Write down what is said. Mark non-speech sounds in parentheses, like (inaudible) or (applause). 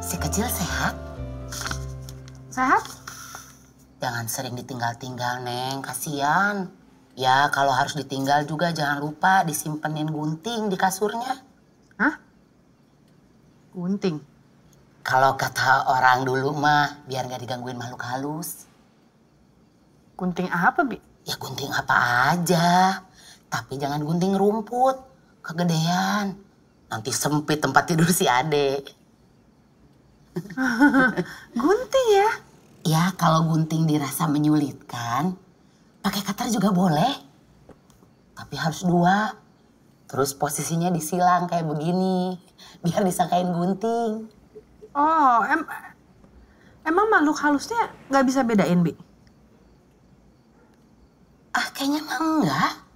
Si kecil sehat? Sehat? Jangan sering ditinggal-tinggal, Neng. Kasian. Ya, kalau harus ditinggal juga jangan lupa disimpenin gunting di kasurnya. Hah? Gunting? Kalau kata orang dulu mah, biar nggak digangguin makhluk halus. Gunting apa, Bi? Ya gunting apa aja. Tapi jangan gunting rumput. Kegedean. Nanti sempit tempat tidur si adek. (laughs) gunting ya? Ya, kalau gunting dirasa menyulitkan, pakai cutter juga boleh. Tapi harus dua. Terus posisinya disilang kayak begini, biar disangkain gunting. Oh, em emang makhluk halusnya nggak bisa bedain, Bi? Ah, kayaknya emang enggak.